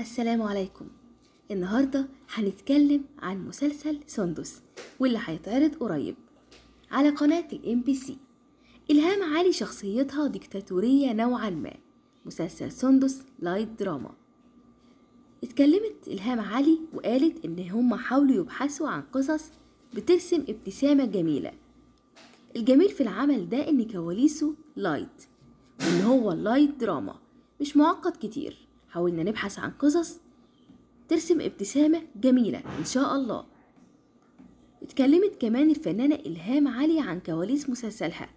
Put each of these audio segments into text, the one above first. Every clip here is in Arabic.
السلام عليكم النهاردة هنتكلم عن مسلسل سندس واللي هيتعرض قريب على قناة الام بي سي إلهام علي شخصيتها ديكتاتورية نوعا ما مسلسل سندس لايت دراما اتكلمت إلهام علي وقالت إن هما حاولوا يبحثوا عن قصص بترسم ابتسامة جميلة الجميل في العمل ده إن كواليسه لايت وإن هو اللايت دراما مش معقد كتير حاولنا نبحث عن قصص ترسم ابتسامة جميلة إن شاء الله اتكلمت كمان الفنانة إلهام علي عن كواليس مسلسلها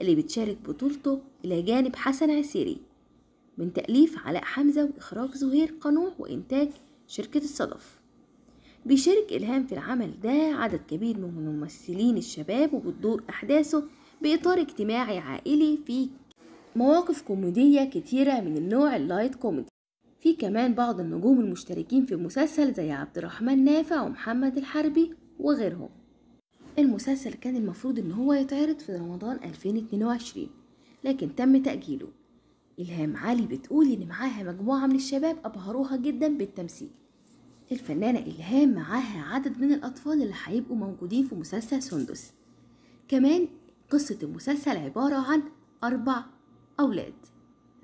اللي بتشارك بطولته إلى جانب حسن عسيري من تأليف علاء حمزة وإخراج زهير قنوع وإنتاج شركة الصدف بيشارك إلهام في العمل ده عدد كبير من الممثلين الشباب وبتدور أحداثه بإطار اجتماعي عائلي فيه مواقف كوميدية كتيرة من النوع اللايت كوميدي في كمان بعض النجوم المشتركين في المسلسل زي عبد الرحمن نافع ومحمد الحربي وغيرهم المسلسل كان المفروض ان هو يتعرض في رمضان 2022 لكن تم تأجيله إلهام علي بتقول إن معاها مجموعة من الشباب أبهروها جدا بالتمثيل الفنانة إلهام معاها عدد من الأطفال اللي هيبقوا موجودين في مسلسل سندس كمان قصة المسلسل عبارة عن أربع أولاد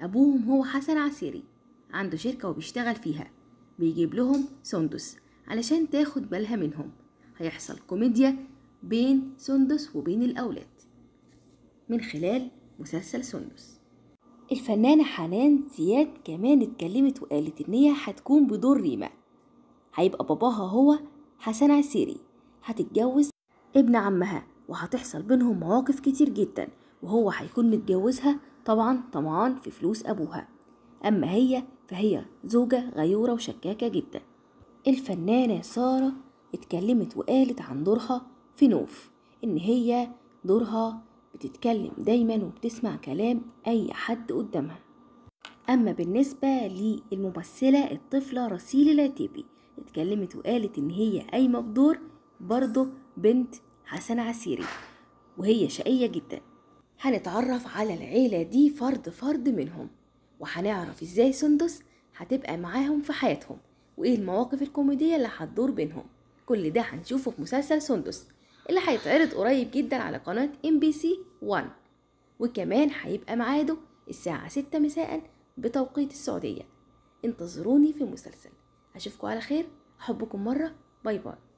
أبوهم هو حسن عسيري عنده شركة وبيشتغل فيها بيجيب لهم سندس علشان تاخد بالها منهم هيحصل كوميديا بين سندس وبين الأولاد من خلال مسلسل سندس الفنانة حنان زياد كمان اتكلمت وقالت إن هي هتكون بدور ريما هيبقى باباها هو حسن عسيري هتتجوز ابن عمها وهتحصل بينهم مواقف كتير جدا وهو هيكون متجوزها طبعا طمعان في فلوس أبوها أما هي فهي زوجة غيورة وشكاكة جدا الفنانة سارة اتكلمت وقالت عن دورها في نوف إن هي دورها بتتكلم دايما وبتسمع كلام أي حد قدامها أما بالنسبة للممثلة الطفلة رسيل العتيبي اتكلمت وقالت إن هي قايمة بدور برضه بنت حسن عسيري وهي شقية جدا هنتعرف على العيلة دي فرد فرد منهم وهنعرف ازاي سندس هتبقى معاهم في حياتهم وايه المواقف الكوميدية اللي هتدور بينهم كل ده هنشوفه في مسلسل سندس اللي هيتعرض قريب جدا على قناة ام بي سي 1 وكمان هيبقى ميعاده الساعة 6 مساء بتوقيت السعودية انتظروني في مسلسل اشوفكم على خير احبكم مرة باي باي